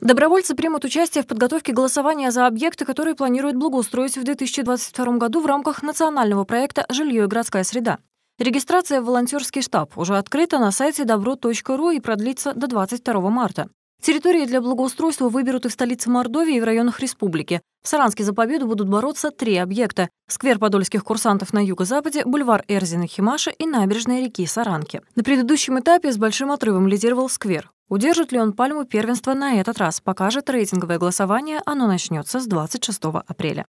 Добровольцы примут участие в подготовке голосования за объекты, которые планируют благоустроить в 2022 году в рамках национального проекта «Жилье и городская среда». Регистрация в волонтерский штаб уже открыта на сайте добро.ру и продлится до 22 марта. Территории для благоустройства выберут и в столице Мордовии, и в районах республики. В Саранске за победу будут бороться три объекта – сквер подольских курсантов на юго-западе, бульвар Эрзина-Химаша и набережная реки Саранки. На предыдущем этапе с большим отрывом лидировал сквер. Удержит ли он пальму первенства на этот раз, покажет рейтинговое голосование, оно начнется с 26 апреля.